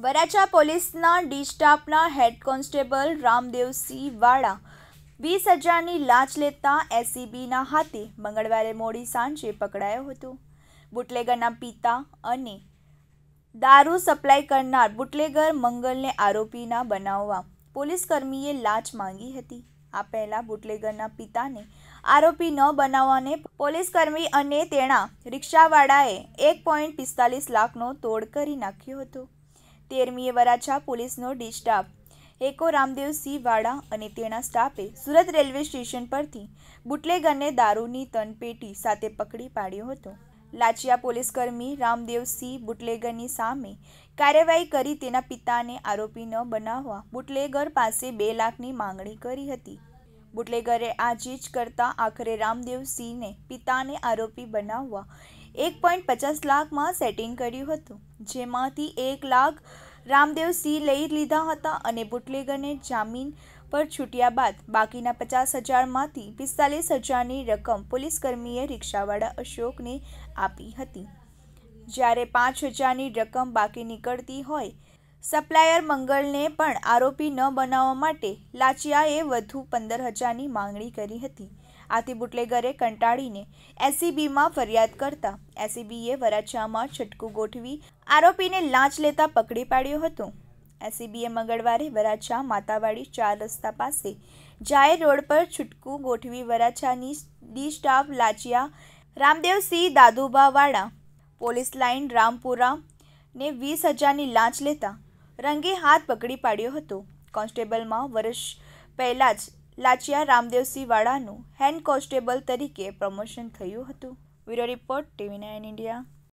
વરાછા પોલીસના ડી સ્ટાફના head constable Ramdevsinh વાળા વીસ હજારની લાંચ લેતા એસીબીના હાથે મંગળવારે મોડી સાંજે પકડાયો હતો બુટલેગરના પિતા અને દારૂ સપ્લાય કરનાર બુટલેગર મંગલને આરોપીના બનાવવા પોલીસકર્મીએ લાંચ માંગી હતી આ પહેલાં બુટલેગરના પિતાને આરોપી ન બનાવવાને પોલીસકર્મી અને તેના રિક્ષાવાળાએ એક પોઈન્ટ પિસ્તાલીસ લાખનો તોડ કરી નાખ્યો હતો તેરમીએ વરાછા પોલીસનો ડિસ્ટાફ સ્ટાફ એકો રામદેવ સિંહ વાડા અને તેના સ્ટાફે સુરત રેલવે સ્ટેશન પરથી બુટલેગરને દારૂની તન પેટી સાથે પકડી પાડ્યો હતો લાચિયા પોલીસકર્મી રામદેવ સિંહ બુટલેગરની સામે કાર્યવાહી કરી તેના પિતાને આરોપી ન બનાવવા બુટલેગર પાસે બે લાખની માંગણી કરી હતી બુટલેગરે આ ચીજ કરતા આખરે રામદેવ સિંહને પિતાને આરોપી બનાવવા એક પોઈન્ટ પચાસ લાખમાં સેટિંગ કર્યું હતું જેમાંથી એક લાખ રામદેવ સિંહ લઈ લીધા હતા અને બુટલેગરને જામીન પર છૂટ્યા બાદ બાકીના પચાસ હજારમાંથી પિસ્તાલીસ હજારની રકમ પોલીસકર્મીએ રિક્ષાવાળા અશોકને આપી હતી જ્યારે પાંચ હજારની રકમ બાકી નીકળતી હોય સપ્લાયર મંગળને પણ આરોપી ન બનાવવા માટે લાચિયાએ વધુ પંદર હજારની માંગણી કરી હતી આથી બુટલેગરે કંટાળીને એસીબીમાં ફરિયાદ કરતા એસીબીએ વરાછામાં છટકું ગોઠવી આરોપીને લાંચ લેતા પકડી પાડ્યો હતો એસીબીએ મંગળવારે વરાછા માતાવાડી ચાર રસ્તા પાસે જાહેર રોડ પર છૂટકું ગોઠવી વરાછાની ડી સ્ટાફ લાચિયા રામદેવસિંહ દાદુબાવાળા પોલીસ લાઇન રામપુરા ને વીસ હજારની લાંચ લેતા રંગે હાથ પકડી પાડ્યો હતો કોન્સ્ટેબલમાં વર્ષ પહેલાં જ લાચિયા રામદેવસિંહ વાળાનું હેન્ડ કોન્સ્ટેબલ તરીકે પ્રમોશન થયું હતું bureau report TV nine India